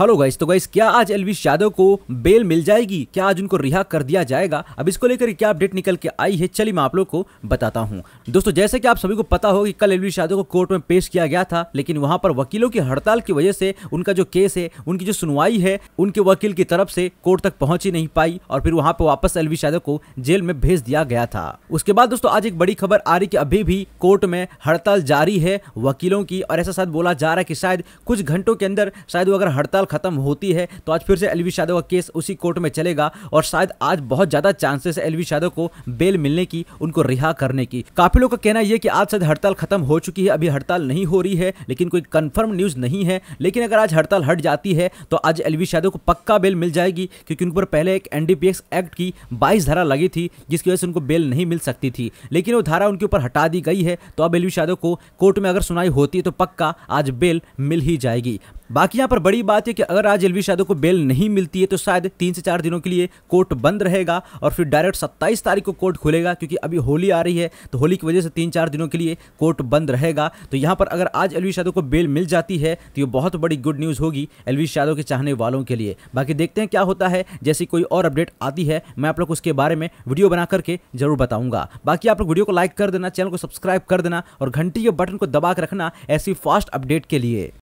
hello guys तो guys क्या आज एलवी यादव को बेल मिल जाएगी क्या आज उनको रिहा कर दिया जाएगा अब इसको लेकर क्या अपडेट निकल के आई है चलिए मैं आप लोग को बताता हूं दोस्तों जैसे कि आप सभी को पता हो कि कल एलविश यादव को कोर्ट में पेश किया गया था लेकिन वहां पर वकीलों की हड़ताल की वजह से उनका जो केस है उनकी जो सुनवाई है उनके वकील की तरफ से कोर्ट तक पहुंच ही नहीं पाई और फिर वहां पर वापस एलवी यादव को जेल में भेज दिया गया था उसके बाद दोस्तों आज एक बड़ी खबर आ रही की अभी भी कोर्ट में हड़ताल जारी है वकीलों की और ऐसा शायद बोला जा रहा है कि शायद कुछ घंटों के अंदर शायद वो अगर हड़ताल हड़ताल खत्म होती है तो आज फिर से एलवी यादव का केस उसी कोर्ट में चलेगा और शायद आज बहुत ज्यादा चांसेस है एलवी यादव को बेल मिलने की उनको रिहा करने की काफी लोग का कहना यह कि आज शायद हड़ताल खत्म हो चुकी है अभी हड़ताल नहीं हो रही है लेकिन कोई कंफर्म न्यूज नहीं है लेकिन अगर आज हड़ताल हट जाती है तो आज एलवी यादव को पक्का बेल मिल जाएगी क्योंकि उन पर पहले एक एनडीपीएस एक्ट की बाईस धारा लगी थी जिसकी वजह से उनको बेल नहीं मिल सकती थी लेकिन वो धारा उनके ऊपर हटा दी गई है तो अब एलवी यादव को कोर्ट में अगर सुनाई होती है तो पक्का आज बेल मिल ही जाएगी बाकी यहाँ पर बड़ी बात है कि अगर आज एलवी यादव को बेल नहीं मिलती है तो शायद तीन से चार दिनों के लिए कोर्ट बंद रहेगा और फिर डायरेक्ट सत्ताईस तारीख को कोर्ट खुलेगा क्योंकि अभी होली आ रही है तो होली की वजह से तीन चार दिनों के लिए कोर्ट बंद रहेगा तो यहाँ पर अगर आज एलवी यादव को बेल मिल जाती है तो ये बहुत बड़ी गुड न्यूज़ होगी एलवी यादव के चाहने वालों के लिए बाकी देखते हैं क्या होता है जैसी कोई और अपडेट आती है मैं आप लोग उसके बारे में वीडियो बना करके जरूर बताऊँगा बाकी आप लोग वीडियो को लाइक कर देना चैनल को सब्सक्राइब कर देना और घंटी के बटन को दबा के रखना ऐसी फास्ट अपडेट के लिए